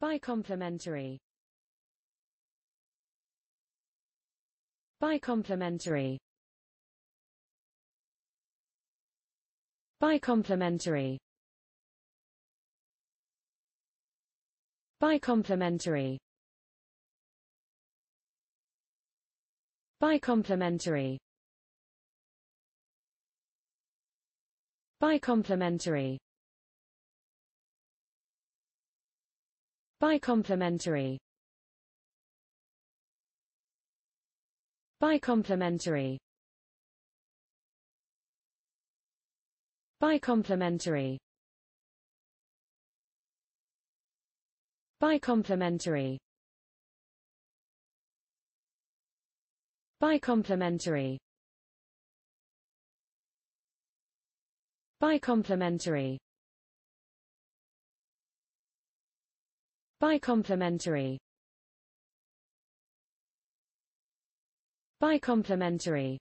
Bicomplementary Bicomplementary Bicomplementary Bicomplementary Bicomplementary Bicomplementary Bicomplementary Bicomplementary Bicomplementary Bicomplementary Bicomplementary Bicomplementary By complementary By complementary